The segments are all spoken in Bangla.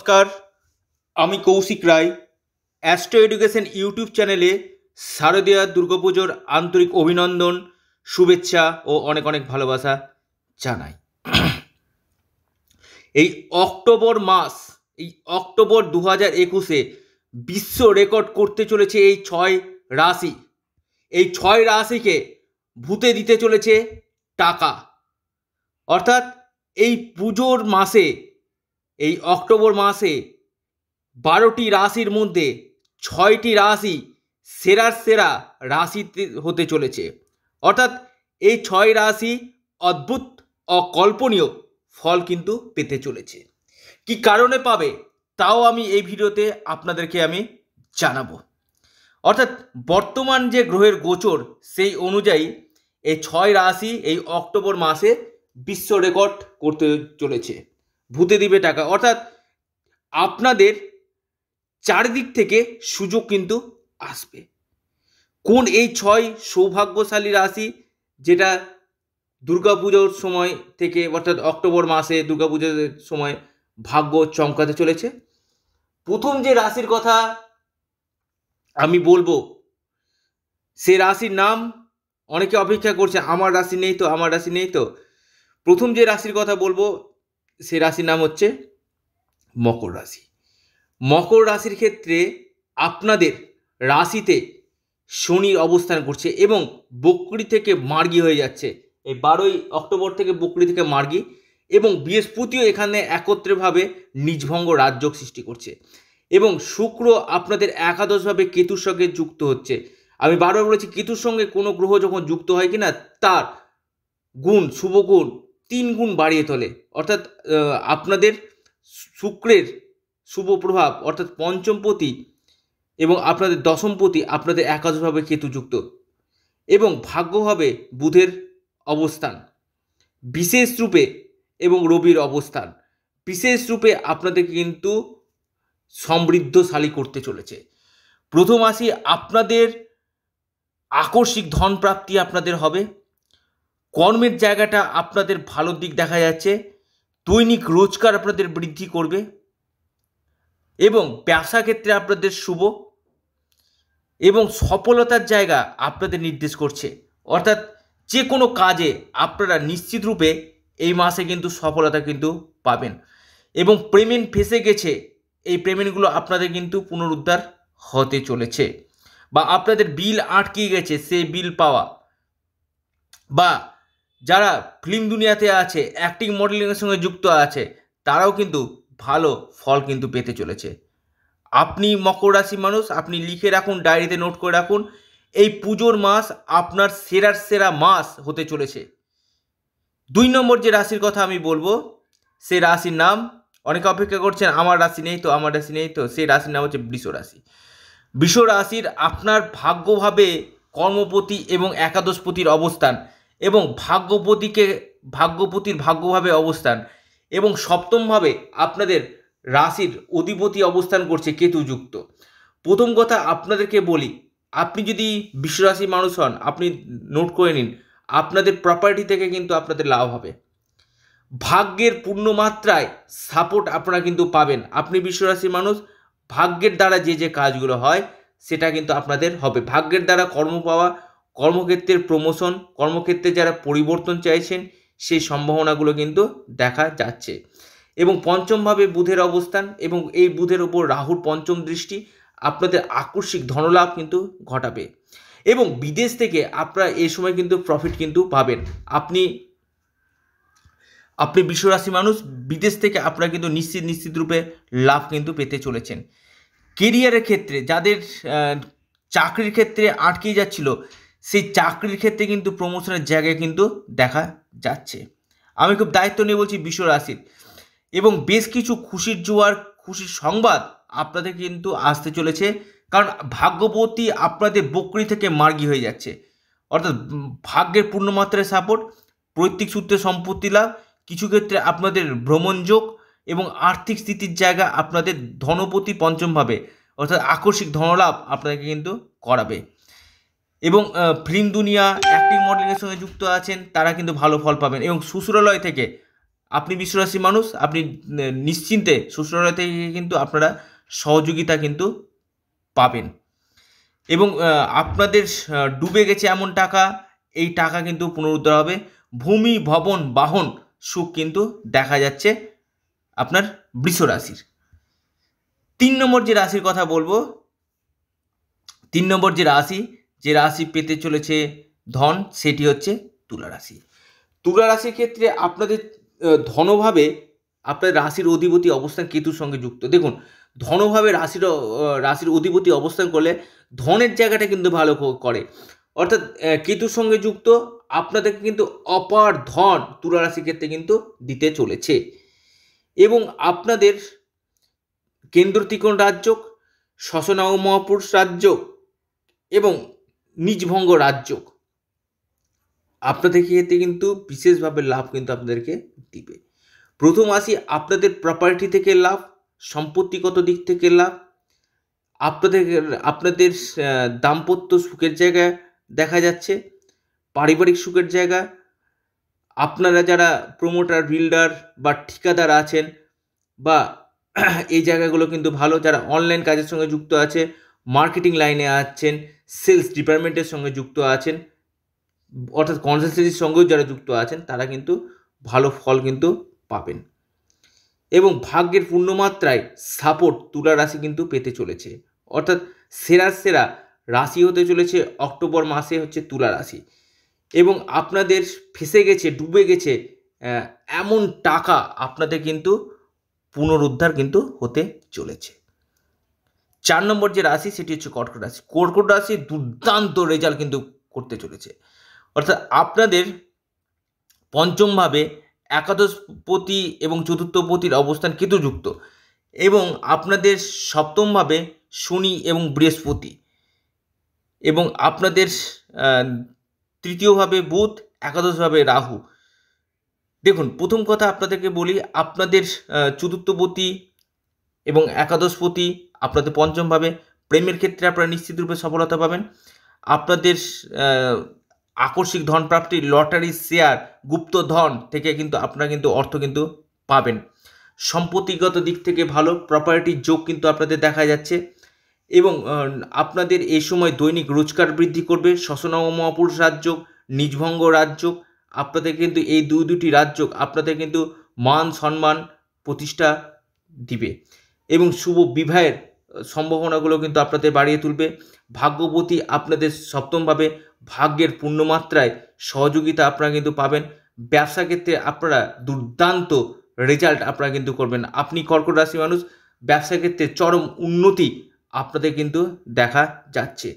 নমস্কার আমি Koushik Roy Astro Education YouTube চ্যানেলে শারদীয়া দুর্গাপুজোর আন্তরিক অভিনন্দন শুভেচ্ছা ও অনেক অনেক ভালোবাসা জানাই এই অক্টোবর মাস এই অক্টোবর দু হাজার একুশে বিশ্ব রেকর্ড করতে চলেছে এই ছয় রাশি এই ছয় রাশিকে ভূতে দিতে চলেছে টাকা অর্থাৎ এই পুজোর মাসে এই অক্টোবর মাসে বারোটি রাশির মধ্যে ছয়টি রাশি সেরার সেরা রাশিতে হতে চলেছে অর্থাৎ এই ছয় রাশি অদ্ভুত অকল্পনীয় ফল কিন্তু পেতে চলেছে কি কারণে পাবে তাও আমি এই ভিডিওতে আপনাদেরকে আমি জানাবো অর্থাৎ বর্তমান যে গ্রহের গোচর সেই অনুযায়ী এই ছয় রাশি এই অক্টোবর মাসে বিশ্ব রেকর্ড করতে চলেছে ভূতে দিবে টাকা অর্থাৎ আপনাদের চারিদিক থেকে সুযোগ কিন্তু আসবে কোন এই ছয় সৌভাগ্যশালী রাশি যেটা দুর্গাপুজোর সময় থেকে অর্থাৎ অক্টোবর মাসে দুর্গাপুজোর সময় ভাগ্য চমকাতে চলেছে প্রথম যে রাশির কথা আমি বলবো সে রাশির নাম অনেকে অপেক্ষা করছে আমার রাশি নেই তো আমার রাশি নেই তো প্রথম যে রাশির কথা বলবো সে রাশির নাম হচ্ছে মকর রাশি মকর রাশির ক্ষেত্রে আপনাদের রাশিতে শনির অবস্থান করছে এবং বকরি থেকে মার্গি হয়ে যাচ্ছে এই বারোই অক্টোবর থেকে বকরি থেকে মার্গি এবং বৃহস্পতিও এখানে একত্রেভাবে নিজভঙ্গ রাজযোগ সৃষ্টি করছে এবং শুক্র আপনাদের একাদশভাবে কেতুর সঙ্গে যুক্ত হচ্ছে আমি বারবার বলেছি কেতুর সঙ্গে কোনো গ্রহ যখন যুক্ত হয় কিনা তার গুণ শুভ গুণ তিন গুণ বাড়িয়ে তোলে অর্থাৎ আপনাদের শুক্রের শুভ প্রভাব অর্থাৎ পঞ্চমপতি এবং আপনাদের দশমপতি আপনাদের একাদশভাবে কেতুযুক্ত এবং ভাগ্য হবে বুধের অবস্থান বিশেষ রূপে এবং রবির অবস্থান বিশেষ রূপে আপনাদের কিন্তু সমৃদ্ধশালী করতে চলেছে প্রথম আসি আপনাদের আকস্মিক ধন প্রাপ্তি আপনাদের হবে কর্মের জায়গাটা আপনাদের ভালো দিক দেখা যাচ্ছে দৈনিক রোজগার আপনাদের বৃদ্ধি করবে এবং ব্যবসা ক্ষেত্রে আপনাদের শুভ এবং সফলতার জায়গা আপনাদের নির্দেশ করছে অর্থাৎ যে কোনো কাজে আপনারা নিশ্চিত রূপে এই মাসে কিন্তু সফলতা কিন্তু পাবেন এবং পেমেন্ট ফেসে গেছে এই পেমেন্টগুলো আপনাদের কিন্তু পুনরুদ্ধার হতে চলেছে বা আপনাদের বিল আটকে গেছে সে বিল পাওয়া বা যারা ফিল্ম দুনিয়াতে আছে অ্যাক্টিং মডেলিংয়ের সঙ্গে যুক্ত আছে তারাও কিন্তু ভালো ফল কিন্তু পেতে চলেছে আপনি মকর রাশি মানুষ আপনি লিখে রাখুন ডায়েরিতে নোট করে রাখুন এই পুজোর মাস আপনার সেরার সেরা মাস হতে চলেছে দুই নম্বর যে রাশির কথা আমি বলবো সে রাশির নাম অনেকে অপেক্ষা করছেন আমার রাশি নেই তো আমার রাশি নেই তো সেই রাশির নাম হচ্ছে বৃষ রাশি বৃষ রাশির আপনার ভাগ্যভাবে কর্মপতি এবং একাদশপতির অবস্থান এবং ভাগ্যপতিকে ভাগ্যপতির ভাগ্যভাবে অবস্থান এবং সপ্তমভাবে আপনাদের রাশির অধিপতি অবস্থান করছে কেতুযুক্ত প্রথম কথা আপনাদেরকে বলি আপনি যদি বিশ্বরাশি মানুষ হন আপনি নোট করে নিন আপনাদের প্রপার্টি থেকে কিন্তু আপনাদের লাভ হবে ভাগ্যের পূর্ণ মাত্রায় সাপোর্ট আপনারা কিন্তু পাবেন আপনি বিশ্বরাশির মানুষ ভাগ্যের দ্বারা যে যে কাজগুলো হয় সেটা কিন্তু আপনাদের হবে ভাগ্যের দ্বারা কর্ম পাওয়া কর্মক্ষেত্রের প্রমোশন কর্মক্ষেত্রে যারা পরিবর্তন চাইছেন সেই সম্ভাবনাগুলো কিন্তু দেখা যাচ্ছে এবং পঞ্চমভাবে বুধের অবস্থান এবং এই বুধের ওপর রাহুর পঞ্চম দৃষ্টি আপনাদের আকস্মিক ধনলাভ কিন্তু ঘটাবে এবং বিদেশ থেকে আপনারা এই সময় কিন্তু প্রফিট কিন্তু পাবেন আপনি আপনি বিশ্বরাশি মানুষ বিদেশ থেকে আপনারা কিন্তু নিশ্চিত নিশ্চিত রূপে লাভ কিন্তু পেতে চলেছেন কেরিয়ারের ক্ষেত্রে যাদের চাকরির ক্ষেত্রে আটকে যাচ্ছিল সেই চাকরির ক্ষেত্রে কিন্তু প্রমোশনের জায়গায় কিন্তু দেখা যাচ্ছে আমি খুব দায়িত্ব নিয়ে বলছি বিশ্ব রাশির এবং বেশ কিছু খুশির জোয়ার খুশির সংবাদ আপনাদের কিন্তু আসতে চলেছে কারণ ভাগ্যবতী আপনাদের বকরি থেকে মার্গি হয়ে যাচ্ছে অর্থাৎ ভাগ্যের পূর্ণমাত্রায় সাপোর্ট পৈতৃক সূত্রে সম্পত্তি লাভ কিছু ক্ষেত্রে আপনাদের ভ্রমণযোগ এবং আর্থিক স্থিতির জায়গা আপনাদের ধনপতি পঞ্চমভাবে অর্থাৎ আকস্মিক ধনলাভ আপনাকে কিন্তু করাবে এবং ফিল্ম দুনিয়া অ্যাক্টিং মডেলিংয়ের সঙ্গে যুক্ত আছেন তারা কিন্তু ভালো ফল পাবেন এবং শ্বশুরালয় থেকে আপনি বিশ্বরাশি মানুষ আপনি নিশ্চিন্তে শ্বশুরালয় থেকে কিন্তু আপনারা সহযোগিতা কিন্তু পাবেন এবং আপনাদের ডুবে গেছে এমন টাকা এই টাকা কিন্তু পুনরুদ্ধার হবে ভূমি ভবন বাহন সুখ কিন্তু দেখা যাচ্ছে আপনার বৃষ রাশির তিন নম্বর যে রাশির কথা বলবো তিন নম্বর যে রাশি যে রাশি পেতে চলেছে ধন সেটি হচ্ছে তুলা রাশি তুলা রাশির ক্ষেত্রে আপনাদের ধনভাবে আপনার রাশির অধিপতি অবস্থান কেতুর সঙ্গে যুক্ত দেখুন ধনভাবে রাশির রাশির অধিপতি অবস্থান করলে ধনের জায়গাটা কিন্তু ভালো করে অর্থাৎ কেতুর সঙ্গে যুক্ত আপনাদেরকে কিন্তু অপার ধন তুলা রাশির ক্ষেত্রে কিন্তু দিতে চলেছে এবং আপনাদের কেন্দ্র ত্রিকোণ রাজ্য শশনাও মহাপুরুষ রাজ্য এবং নিজভঙ্গ রাজ্য আপনাদেরকে এতে কিন্তু বিশেষভাবে লাভ কিন্তু আপনাদেরকে দিবে প্রথম আসি আপনাদের প্রপার্টি থেকে লাভ সম্পত্তিগত দিক থেকে লাভ আপনাদের আপনাদের দাম্পত্য সুখের জায়গা দেখা যাচ্ছে পারিবারিক সুখের জায়গা আপনারা যারা প্রমোটার বিল্ডার বা ঠিকাদার আছেন বা এই জায়গাগুলো কিন্তু ভালো যারা অনলাইন কাজের সঙ্গে যুক্ত আছে মার্কেটিং লাইনে আছেন সেলস ডিপার্টমেন্টের সঙ্গে যুক্ত আছেন অর্থাৎ কনসালটেন্সির সঙ্গেও যারা যুক্ত আছেন তারা কিন্তু ভালো ফল কিন্তু পাবেন এবং ভাগ্যের পূর্ণমাত্রায় সাপোর্ট তুলা রাশি কিন্তু পেতে চলেছে অর্থাৎ সেরা সেরা রাশি হতে চলেছে অক্টোবর মাসে হচ্ছে তুলা রাশি এবং আপনাদের ফেসে গেছে ডুবে গেছে এমন টাকা আপনাদের কিন্তু পুনরুদ্ধার কিন্তু হতে চলেছে চার নম্বর যে রাশি সেটি হচ্ছে কর্কট রাশি কর্কট রাশি দুর্দান্ত রেজাল্ট কিন্তু করতে চলেছে অর্থাৎ আপনাদের পঞ্চমভাবে একাদশপতি এবং চতুর্থপতির অবস্থান কেতুযুক্ত এবং আপনাদের সপ্তমভাবে শনি এবং বৃহস্পতি এবং আপনাদের তৃতীয়ভাবে বুধ একাদশভাবে রাহু দেখুন প্রথম কথা আপনাদেরকে বলি আপনাদের চতুর্থপতি এবং একাদশপতি আপনাদের পঞ্চমভাবে প্রেমের ক্ষেত্রে আপনারা নিশ্চিতরূপে সফলতা পাবেন আপনাদের আকস্মিক প্রাপ্তি লটারি শেয়ার গুপ্ত ধন থেকে কিন্তু আপনারা কিন্তু অর্থ কিন্তু পাবেন সম্পত্তিগত দিক থেকে ভালো প্রপার্টির যোগ কিন্তু আপনাদের দেখা যাচ্ছে এবং আপনাদের এই সময় দৈনিক রোজগার বৃদ্ধি করবে শশনম মহাপুরুষ রাজ্য নিজভঙ্গ রাজ্য আপনাদের কিন্তু এই দুই দুটি রাজ্য আপনাদের কিন্তু মান সম্মান প্রতিষ্ঠা দিবে এবং শুভ বিবাহের সম্ভাবনাগুলো কিন্তু আপনাদের বাড়িয়ে তুলবে ভাগ্যবতী আপনাদের সপ্তমভাবে ভাগ্যের পূর্ণমাত্রায় সহযোগিতা আপনারা কিন্তু পাবেন ব্যবসা ক্ষেত্রে আপনারা দুর্দান্ত রেজাল্ট আপনারা কিন্তু করবেন আপনি কর্কট রাশি মানুষ ব্যবসা ক্ষেত্রে চরম উন্নতি আপনাদের কিন্তু দেখা যাচ্ছে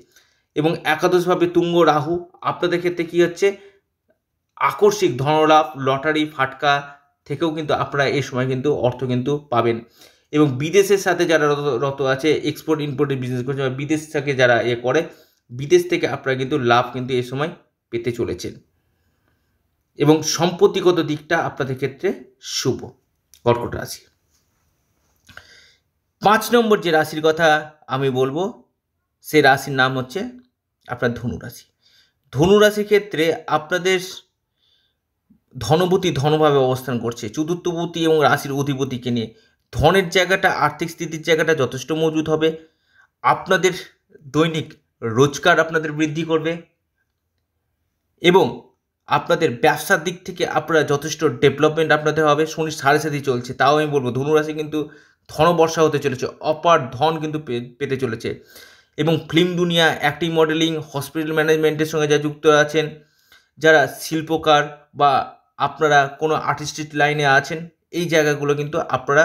এবং একাদশভাবে তুঙ্গ রাহু আপনাদের ক্ষেত্রে কী হচ্ছে আকস্মিক ধনলাভ লটারি ফাটকা থেকেও কিন্তু আপনারা এই সময় কিন্তু অর্থ কিন্তু পাবেন এবং বিদেশের সাথে যারা রত আছে এক্সপোর্ট ইম্পোর্টের বিজনেস করছে বা বিদেশ থেকে যারা এ ইয়ে করে বিদেশ থেকে আপনারা কিন্তু লাভ কিন্তু এ সময় পেতে চলেছেন এবং সম্পত্তিগত দিকটা আপনাদের ক্ষেত্রে শুভ কর্কট রাশি পাঁচ নম্বর যে রাশির কথা আমি বলবো সে রাশির নাম হচ্ছে আপনার ধনু রাশি ধনু রাশির ক্ষেত্রে আপনাদের ধনবতী ধনভাবে অবস্থান করছে চতুর্থবতী এবং রাশির অধিপতিকে নিয়ে ধনের জায়গাটা আর্থিক স্থিতির জায়গাটা যথেষ্ট মজুদ হবে আপনাদের দৈনিক রোজগার আপনাদের বৃদ্ধি করবে এবং আপনাদের ব্যবসার দিক থেকে আপনারা যথেষ্ট ডেভেলপমেন্ট আপনাদের হবে শনি সাড়ে সাথে চলছে তাও আমি বলবো ধনুরাশি কিন্তু ধনবর্ষা হতে চলেছে অপার ধন কিন্তু পেতে চলেছে এবং ফিল্ম দুনিয়া অ্যাক্টিং মডেলিং হসপিটাল ম্যানেজমেন্টের সঙ্গে যা যুক্ত আছেন যারা শিল্পকার বা আপনারা কোনো আর্টিস্টিক লাইনে আছেন এই জায়গাগুলো কিন্তু আপনারা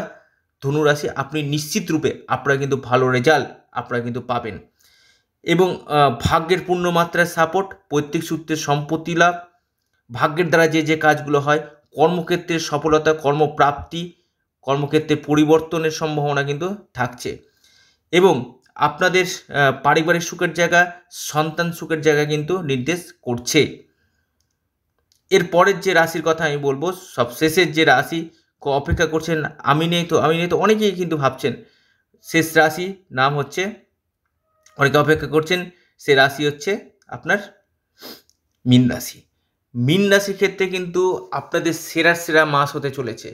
ধনুরাশি আপনি নিশ্চিত রূপে আপনারা কিন্তু ভালো রেজাল্ট আপনারা কিন্তু পাবেন এবং ভাগ্যের পূর্ণমাত্রায় সাপোর্ট পৈতৃক সূত্রের সম্পত্তি লাভ ভাগ্যের দ্বারা যে যে কাজগুলো হয় কর্মক্ষেত্রের সফলতা কর্মপ্রাপ্তি কর্মক্ষেত্রে পরিবর্তনের সম্ভাবনা কিন্তু থাকছে এবং আপনাদের পারিবারিক সুখের জায়গা সন্তান সুখের জায়গা কিন্তু নির্দেশ করছে এর পরের যে রাশির কথা আমি বলবো সবশেষের যে রাশি অপেক্ষা করছেন আমি নেই তো আমি নেই তো অনেকেই কিন্তু ভাবছেন শেষ রাশি নাম হচ্ছে অনেকে অপেক্ষা করছেন সে রাশি হচ্ছে আপনার মিন রাশি মিন রাশির ক্ষেত্রে কিন্তু আপনাদের সেরা সেরা মাস হতে চলেছে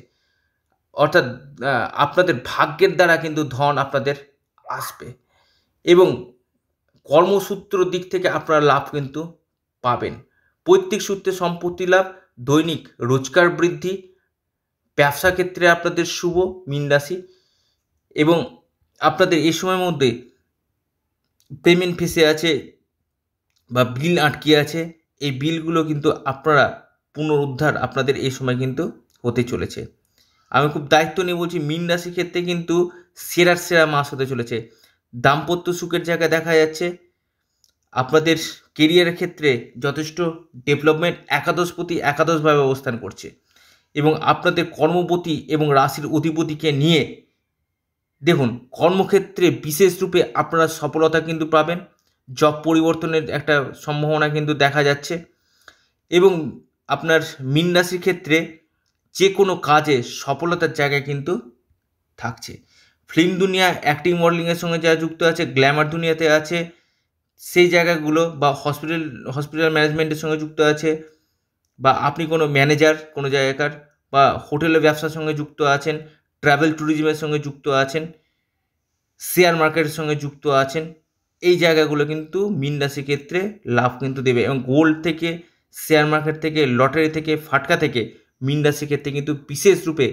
অর্থাৎ আপনাদের ভাগ্যের দ্বারা কিন্তু ধন আপনাদের আসবে এবং কর্মসূত্র দিক থেকে আপনারা লাভ কিন্তু পাবেন পৈতৃক সূত্রে সম্পত্তি লাভ দৈনিক রোজগার বৃদ্ধি ব্যবসা ক্ষেত্রে আপনাদের শুভ মিন রাশি এবং আপনাদের এই সময়ের মধ্যে পেমেন্ট ফেসে আছে বা বিল আটকে আছে এই বিলগুলো কিন্তু আপনারা পুনরুদ্ধার আপনাদের এই সময় কিন্তু হতে চলেছে আমি খুব দায়িত্ব নিয়ে বলছি মিন রাশি ক্ষেত্রে কিন্তু সেরার সেরা মাস হতে চলেছে দাম্পত্য সুখের জায়গায় দেখা যাচ্ছে আপনাদের কেরিয়ারের ক্ষেত্রে যথেষ্ট ডেভেলপমেন্ট একাদশপতি একাদশভাবে অবস্থান করছে এবং আপনাদের কর্মপতি এবং রাশির অধিপতিকে নিয়ে দেখুন কর্মক্ষেত্রে বিশেষ রূপে আপনারা সফলতা কিন্তু পাবেন জব পরিবর্তনের একটা সম্ভাবনা কিন্তু দেখা যাচ্ছে এবং আপনার মিন রাশির ক্ষেত্রে যে কোনো কাজে সফলতার জায়গায় কিন্তু থাকছে ফিল্ম দুনিয়া অ্যাক্টিং মডেলিংয়ের সঙ্গে যা যুক্ত আছে গ্ল্যামার দুনিয়াতে আছে সেই জায়গাগুলো বা হসপিটাল হসপিটাল ম্যানেজমেন্টের সঙ্গে যুক্ত আছে বা আপনি কোনো ম্যানেজার কোনো জায়গাকার বা হোটেলের ব্যবসার সঙ্গে যুক্ত আছেন ট্রাভেল ট্যুরিজমের সঙ্গে যুক্ত আছেন শেয়ার মার্কেটের সঙ্গে যুক্ত আছেন এই জায়গাগুলো কিন্তু মিন রাশির ক্ষেত্রে লাভ কিন্তু দেবে এবং গোল্ড থেকে শেয়ার মার্কেট থেকে লটারি থেকে ফাটকা থেকে মিন রাশির ক্ষেত্রে কিন্তু বিশেষ রূপে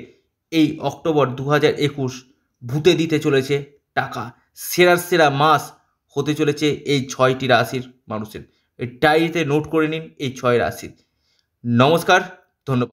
এই অক্টোবর দু হাজার একুশ ভূতে দিতে চলেছে টাকা সেরার সেরা মাস হতে চলেছে এই ছয়টি রাশির মানুষের এই ডায়েরিতে নোট করে নিন এই ছয় রাশির নমস্কার ধন্যবাদ